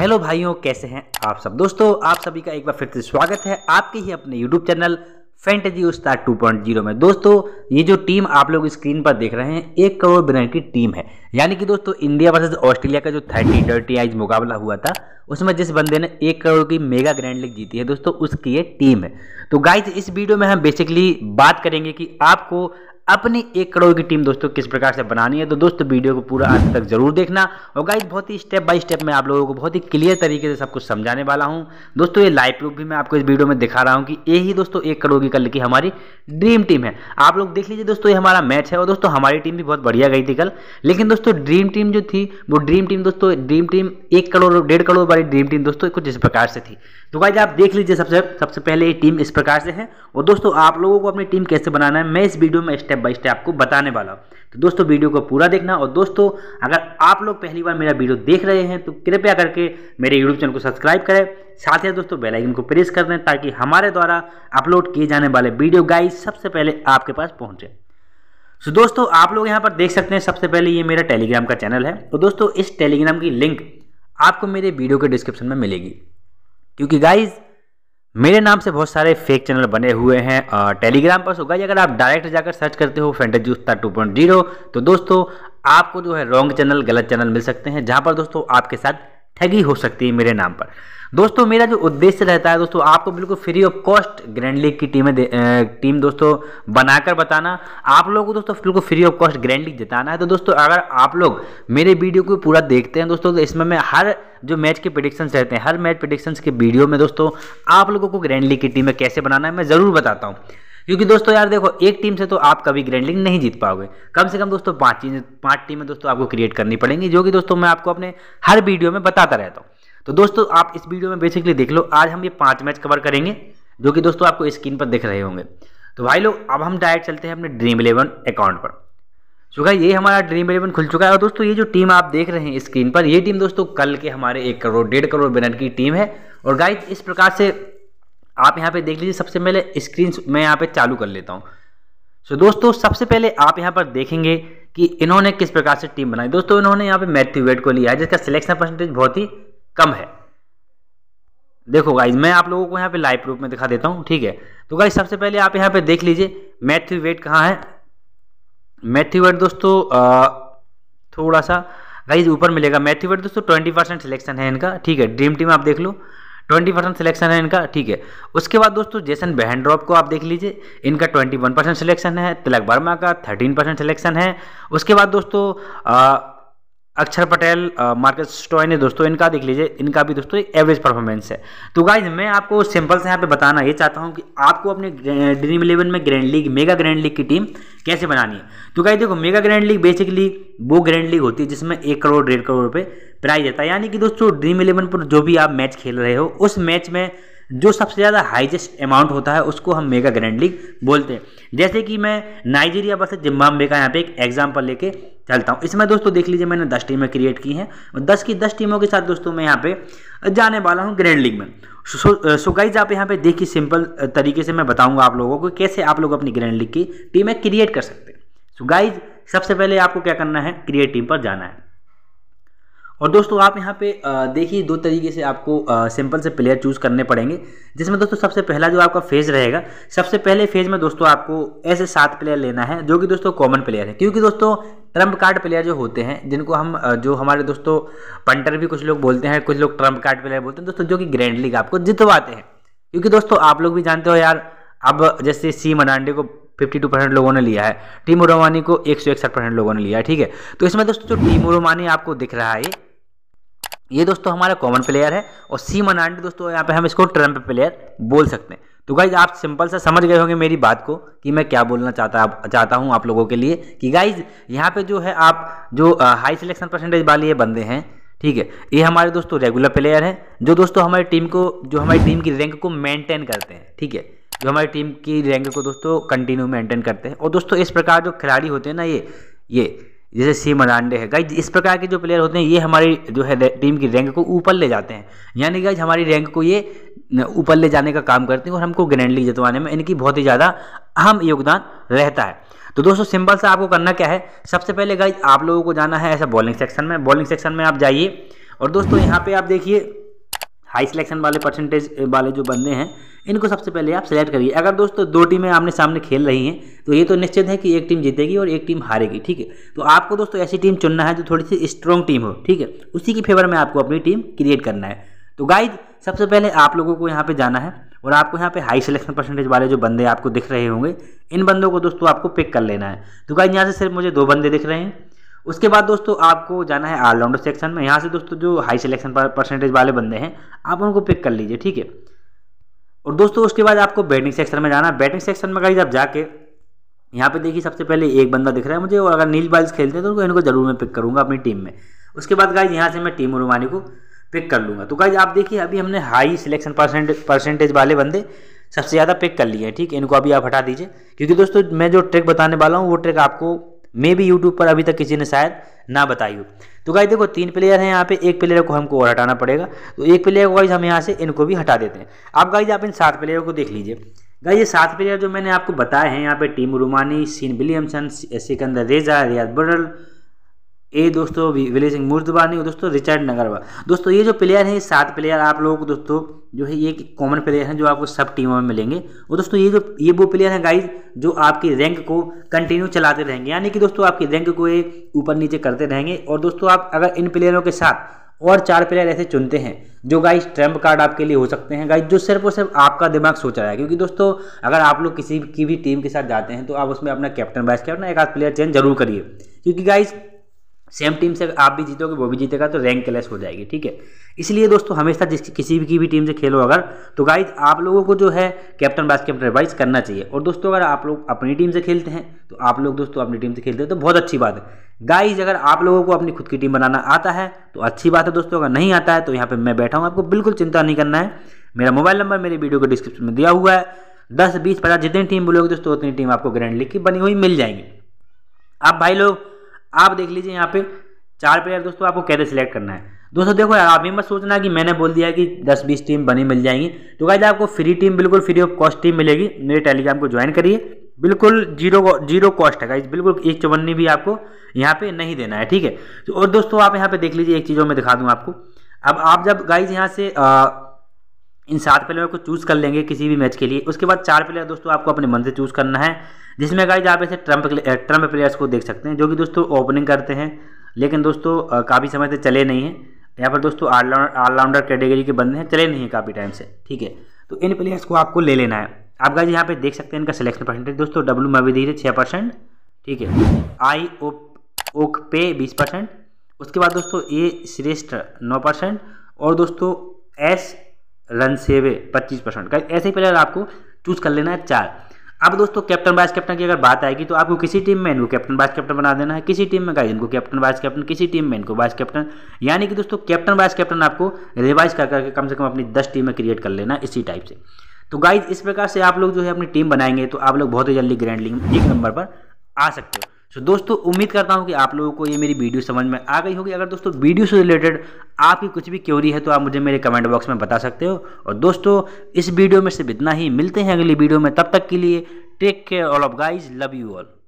hello भाइयों कैसे हैं आप सब दोस्तों आप सभी का एक बार फिर से स्वागत है आपके ही अपने YouTube channel fantasy point zero में दोस्तों ये जो टीम आप लोग स्क्रीन पर देख रहे हैं एक करोड़ बिना की टीम है यानी कि दोस्तों इंडिया वर्सेज ऑस्ट्रेलिया का जो थर्टी डर्टी आइज मुकाबला हुआ था उसमें जिस बंदे ने एक करोड़ की मेगा ग्रैंड लीग जीती है दोस्तों उसकी ये टीम है तो गाइज इस वीडियो में हम बेसिकली बात करेंगे कि आपको अपनी एक करोड़ की टीम दोस्तों किस प्रकार से बनानी है तो दोस्तों वीडियो को पूरा अंत तक जरूर देखना और गाइज बहुत ही स्टेप बाय स्टेप मैं आप लोगों को बहुत ही क्लियर तरीके से सब कुछ समझाने वाला हूँ दोस्तों ये लाइव प्रूफ भी मैं आपको इस वीडियो में दिखा रहा हूँ कि यही दोस्तों एक करोड़ की कल की हमारी ड्रीम टीम है आप लोग देख लीजिए दोस्तों ये हमारा मैच है और दोस्तों हमारी टीम भी बहुत बढ़िया गई थी कल लेकिन दोस्तों ड्रीम टीम जो थी वो ड्रीम टीम दोस्तों ड्रीम टीम एक करोड़ डेढ़ करोड़ वाली ड्रीम टीम दोस्तों कुछ इस प्रकार से थी तो गाइज आप देख लीजिए सबसे सबसे पहले ये टीम इस प्रकार से है और दोस्तों आप लोगों को अपनी टीम कैसे बनाना है मैं इस वीडियो में स्टेप स्टेप बाय स्टेप आपको बताने वाला तो दोस्तों वीडियो को पूरा देखना और दोस्तों अगर आप लोग पहली बार मेरा वीडियो देख रहे हैं तो कृपया करके मेरे यूट्यूब चैनल को सब्सक्राइब करें साथ ही दोस्तों बेल आइकन को प्रेस कर दें ताकि हमारे द्वारा अपलोड किए जाने वाले वीडियो गाइड सबसे पहले आपके पास पहुंचे तो दोस्तों आप लोग यहाँ पर देख सकते हैं सबसे पहले ये मेरा टेलीग्राम का चैनल है तो दोस्तों इस टेलीग्राम की लिंक आपको मेरे वीडियो के डिस्क्रिप्शन में मिलेगी क्योंकि गाइज़ मेरे नाम से बहुत सारे फेक चैनल बने हुए हैं टेलीग्राम पर होगा अगर आप डायरेक्ट जाकर सर्च करते हो फेंटेजी उस्ता टू पॉइंट जीरो तो दोस्तों आपको जो है रॉन्ग चैनल गलत चैनल मिल सकते हैं जहां पर दोस्तों आपके साथ ठगी हो सकती है मेरे नाम पर दोस्तों मेरा जो उद्देश्य रहता है दोस्तों आपको बिल्कुल free of cost grand league की टीमें टीम दोस्तों बनाकर बताना आप लोगों को दोस्तों बिल्कुल free of cost grand league जिताना है तो दोस्तों अगर आप लोग मेरे वीडियो को पूरा देखते हैं दोस्तों तो इसमें मैं हर जो मैच के प्रडिक्शन रहते हैं हर मैच प्रडिक्शन के वीडियो में दोस्तों आप लोगों को ग्रैंड लीग की टीमें कैसे बनाना है मैं ज़रूर बताता हूँ क्योंकि दोस्तों यार देखो एक टीम से तो आप कभी ग्रैंड लीग नहीं जीत पाओगे कम से कम दोस्तों पाँच टीम पाँच टीमें दोस्तों आपको क्रिएट करनी पड़ेंगी जो कि दोस्तों मैं आपको अपने हर वीडियो में बताता रहता हूँ तो दोस्तों आप इस वीडियो में बेसिकली देख लो आज हम ये पांच मैच कवर करेंगे जो कि दोस्तों आपको स्क्रीन पर दिख रहे होंगे तो भाई लोग अब हम डायरेक्ट चलते हैं अपने ड्रीम इलेवन अकाउंट पर तो भाई ये हमारा ड्रीम इलेवन खुल चुका है और दोस्तों ये जो टीम आप देख रहे हैं स्क्रीन पर ये टीम दोस्तों कल के हमारे एक करोड़ डेढ़ करोड़ विनर की टीम है और गाइज इस प्रकार से आप यहाँ पे देख लीजिए सबसे पहले स्क्रीन मैं यहाँ पे चालू कर लेता हूँ सो so, दोस्तों सबसे पहले आप यहाँ पर देखेंगे कि इन्होंने किस प्रकार से टीम बनाई दोस्तों इन्होंने यहाँ पे मैथ्यू वेट को लिया है जिसका सिलेक्शन परसेंटेज बहुत ही कम है देखो गाइज मैं आप लोगों को यहाँ पे लाइव प्रूफ में दिखा देता हूँ ठीक है तो गाइज सबसे पहले आप यहाँ पे देख लीजिए मैथ्यू वेट कहाँ है मैथ्यू वेट दोस्तों आ, थोड़ा सा गाइज ऊपर मिलेगा मैथ्यू वेट दोस्तों ट्वेंटी परसेंट सिलेक्शन है इनका ठीक है ड्रीम टीम आप देख लो ट्वेंटी परसेंट सिलेक्शन है इनका ठीक है उसके बाद दोस्तों जेसन बहनड्रॉप को आप देख लीजिए इनका ट्वेंटी वन परसेंट सिलेक्शन है तिलक वर्मा का थर्टीन परसेंट सिलेक्शन है उसके बाद दोस्तों अक्षर पटेल मार्केट स्टोन है दोस्तों इनका देख लीजिए इनका भी दोस्तों एवरेज परफॉर्मेंस है तो गाइज मैं आपको सिंपल से यहाँ पे बताना ये चाहता हूँ कि आपको अपने ड्रीम इलेवन में grand league mega grand league की टीम कैसे बनानी है तो गाइज देखो मेगा ग्रैंड लीग बेसिकली वो ग्रैंड लीग होती है जिसमें एक करोड़ डेढ़ करोड़ रुपये प्राइज रहता है यानी कि दोस्तों ड्रीम इलेवन पर जो भी आप मैच खेल रहे हो उस मैच में जो सबसे ज़्यादा हाईजेस्ट अमाउंट होता है उसको हम मेगा ग्रैंड लीग बोलते हैं जैसे कि मैं नाइजीरिया वर्सेज जिम्बाब्वे का यहाँ पे एक एग्जाम्पल लेके चलता हूँ इसमें दोस्तों देख लीजिए मैंने दस टीमें क्रिएट की हैं और दस की दस टीमों के साथ दोस्तों मैं यहाँ पे जाने वाला हूँ ग्रैंड लीग में सो सो गाइज आप यहाँ पे देखिए सिंपल तरीके से मैं बताऊँगा आप लोगों को कैसे आप लोग अपनी ग्रैंड लीग की टीमें क्रिएट कर सकते हैं सो गाइज सबसे पहले आपको क्या करना है क्रिएट टीम पर जाना है और दोस्तों आप यहाँ पे देखिए दो तरीके से आपको सिंपल से प्लेयर चूज़ करने पड़ेंगे जिसमें दोस्तों सबसे पहला जो आपका फेज़ रहेगा सबसे पहले फेज़ में दोस्तों आपको ऐसे सात प्लेयर लेना है जो कि दोस्तों कॉमन प्लेयर है क्योंकि दोस्तों ट्रम्प कार्ड प्लेयर जो होते हैं जिनको हम जो हमारे दोस्तों पंटर भी कुछ लोग बोलते हैं कुछ लोग ट्रम्प कार्ड प्लेयर बोलते हैं दोस्तों जो कि ग्रैंड लीग आपको जितवाते हैं क्योंकि दोस्तों आप लोग भी जानते हो यार अब जैसे सी मनांडे को 52 परसेंट लोगों ने लिया है टीम रोमानी को एक परसेंट लोगों ने लिया है ठीक है तो इसमें दोस्तों जो टीम रोमानी आपको दिख रहा है ये दोस्तों हमारा कॉमन प्लेयर है और सी मनांडी दोस्तों यहाँ पे हम इसको ट्रम्प प्लेयर बोल सकते हैं तो गाइज आप सिंपल सा समझ गए होंगे मेरी बात को कि मैं क्या बोलना चाहता चाहता हूँ आप लोगों के लिए कि गाइज यहाँ पे जो है आप जो आ, हाई सिलेक्शन परसेंटेज वाले ये बंदे हैं ठीक है ये हमारे दोस्तों रेगुलर प्लेयर हैं जो दोस्तों हमारी टीम को जो हमारी टीम की रैंक को मेंटेन करते हैं ठीक है जो हमारी टीम की रैंक को दोस्तों कंटिन्यू मेंटेन करते हैं और दोस्तों इस प्रकार जो खिलाड़ी होते हैं ना ये ये जैसे सी मरांडे है गाइज इस प्रकार के जो प्लेयर होते हैं ये हमारी जो है टीम की रैंक को ऊपर ले जाते हैं यानी गाइज हमारी रैंक को ये ऊपर ले जाने का काम करते हैं और हमको ग्रैंड लीग जितवाने में इनकी बहुत ही ज़्यादा अहम योगदान रहता है तो दोस्तों सिंपल से आपको करना क्या है सबसे पहले गाइज आप लोगों को जाना है ऐसा बॉलिंग सेक्शन में बॉलिंग सेक्शन में आप जाइए और दोस्तों यहाँ पर आप देखिए हाई सिलेक्शन वाले परसेंटेज वाले जो बंदे हैं इनको सबसे पहले आप सेलेक्ट करिए अगर दोस्तों दो टीमें आमने सामने खेल रही हैं तो ये तो निश्चित है कि एक टीम जीतेगी और एक टीम हारेगी ठीक है तो आपको दोस्तों ऐसी टीम चुनना है जो थोड़ी सी स्ट्रॉन्ग टीम हो ठीक है उसी की फेवर में आपको अपनी टीम क्रिएट करना है तो गाइज सबसे पहले आप लोगों को यहाँ पर जाना है और आपको यहाँ पे हाई सिलेक्शन परसेंटेज वाले जो बंदे आपको दिख रहे होंगे इन बंदों को दोस्तों आपको पिक कर लेना है तो गाइज यहाँ से सिर्फ मुझे दो बंदे दिख रहे हैं उसके बाद दोस्तों आपको जाना है ऑलराउंडर सेक्शन में यहाँ से दोस्तों जो हाई सिलेक्शन परसेंटेज वाले बंदे हैं आप उनको पिक कर लीजिए ठीक है और दोस्तों उसके बाद आपको बैटिंग सेक्शन में जाना है बैटिंग सेक्शन में गाइज आप जाके यहाँ पे देखिए सबसे पहले एक बंदा दिख रहा है मुझे और अगर नील बाइल्स खेलते हैं तो उनको इनको जरूर मैं पिक करूँगा अपनी टीम में उसके बाद गाइज यहाँ से मैं टीम रुमानी को पिक कर लूँगा तो गाइज आप देखिए अभी हमने हाई सिलेक्शन परसेंटेज परसेंटेज वाले बंदे सबसे ज़्यादा पिक कर लिए हैं ठीक इनको अभी आप हटा दीजिए क्योंकि दोस्तों मैं जो ट्रिक बताने वाला हूँ वो ट्रिक आपको मे भी यूट्यूब पर अभी तक किसी ने शायद ना बताई हो तो गाई देखो तीन प्लेयर हैं यहाँ पे एक प्लेयर को हमको और हटाना पड़ेगा तो एक प्लेयर को गाइज हम यहाँ से इनको भी हटा देते हैं आप गाइज आप इन सात प्लेयर को देख लीजिए गाइज ये सात प्लेयर जो मैंने आपको बताए हैं यहाँ पे टीम रोमानी Sean Williamson Sikandar Raza Ryan बरल ए दोस्तों विलेज सिंह मुर्दबा नहीं दोस्तों रिचर्ड नगरवा दोस्तों ये जो प्लेयर हैं सात प्लेयर आप लोगों को दोस्तों जो है ये कॉमन प्लेयर हैं जो आपको सब टीमों में मिलेंगे और दोस्तों ये जो ये वो प्लेयर हैं गाइज जो आपकी रैंक को कंटिन्यू चलाते रहेंगे यानी कि दोस्तों आपकी रैंक को ये ऊपर नीचे करते रहेंगे और दोस्तों आप अगर इन प्लेयरों के साथ और चार प्लेयर ऐसे चुनते हैं जो गाइज ट्रम्प कार्ड आपके लिए हो सकते हैं गाइज जो सिर्फ और सिर्फ आपका दिमाग सोच रहा है क्योंकि दोस्तों अगर आप लोग किसी की भी टीम के साथ जाते हैं तो आप उसमें अपना कैप्टन वाइस कैप्टन एक आध प्लेयर चेंज जरूर करिए क्योंकि गाइज सेम टीम से आप भी जीतोगे वो भी जीतेगा तो रैंक क्लैश हो जाएगी ठीक है इसलिए दोस्तों हमेशा जिस किसी भी की भी टीम से खेलो अगर तो गाइज आप लोगों को जो है कैप्टन वाइस कैप्टन एडवाइस करना चाहिए और दोस्तों अगर आप लोग अपनी टीम से खेलते हैं तो आप लोग दोस्तों अपनी टीम से खेलते हैं तो बहुत अच्छी बात है गाइज अगर आप लोगों को अपनी खुद की टीम बनाना आता है तो अच्छी बात है दोस्तों अगर नहीं आता है तो यहाँ पर मैं बैठा हूँ आपको बिल्कुल चिंता नहीं करना है मेरा मोबाइल नंबर मेरे वीडियो को डिस्क्रिप्शन में दिया हुआ है दस बीस पचास जितनी टीम बोलोगे दोस्तों उतनी टीम आपको ग्रैंड लिख की बनी हुई मिल जाएंगी आप भाई लोग आप देख लीजिए यहाँ पे चार प्लेयर दोस्तों आपको कैसे सिलेक्ट करना है दोस्तों देखो यार अभी मत सोचना कि मैंने बोल दिया कि 10-20 टीम बनी मिल जाएंगी तो गाइज आपको फ्री टीम बिल्कुल फ्री ऑफ कॉस्ट टीम मिलेगी मेरे टेलीग्राम को ज्वाइन करिए बिल्कुल जीरो जीरो कॉस्ट है गाइज बिल्कुल एक चौवन्नी भी आपको यहाँ पे नहीं देना है ठीक है तो और दोस्तों आप यहाँ पे देख लीजिए एक चीज़ों में दिखा दूँ आपको अब आप जब गाइज यहाँ से आ, इन सात प्लेयर को चूज़ कर लेंगे किसी भी मैच के लिए उसके बाद चार प्लेयर दोस्तों आपको अपने मन से चूज़ करना है जिसमें गाइज आप ऐसे ट्रम्प ट्रम्प प्लेयर्स को देख सकते हैं जो कि दोस्तों ओपनिंग करते हैं लेकिन दोस्तों काफ़ी समय से चले नहीं हैं यहाँ पर दोस्तों ऑलराउंडर कैटेगरी के बंदे हैं चले नहीं हैं काफ़ी टाइम से ठीक है तो इन प्लेयर्स को आपको ले लेना है आप गाइज यहाँ पे देख सकते हैं इनका सिलेक्शन परसेंटेज दोस्तों डब्ल्यू मवी धीरे छः परसेंट ठीक है आई ओक पे बीस परसेंट उसके बाद दोस्तों ए श्रेष्ठ नौ परसेंट और दोस्तों एस रन सेवे पच्चीस परसेंट का ऐसे ही प्लेयर आपको चूज कर लेना है चार अब दोस्तों कैप्टन वाइस कैप्टन की अगर बात आएगी तो आपको किसी टीम में इनको कैप्टन वाइस कैप्टन बना देना है किसी टीम में गाइज इनको कैप्टन वाइस कैप्टन किसी टीम में इनको वाइस कैप्टन यानी कि दोस्तों कैप्टन वाइस कैप्टन आपको रिवाइज कर करके कम से कम अपनी दस टीमें क्रिएट कर लेना इसी टाइप से तो गाइज इस प्रकार से आप लोग जो है अपनी टीम बनाएंगे तो आप लोग बहुत ही जल्दी ग्रैंड लीग एक नंबर पर आ सकते हो सो दोस्तों उम्मीद करता हूँ कि आप लोगों को ये मेरी वीडियो समझ में आ गई होगी अगर दोस्तों वीडियो से रिलेटेड आपकी कुछ भी क्योरी है तो आप मुझे मेरे कमेंट बॉक्स में बता सकते हो और दोस्तों इस वीडियो में सिर्फ इतना ही मिलते हैं अगली वीडियो में तब तक के लिए take care all of guys love you all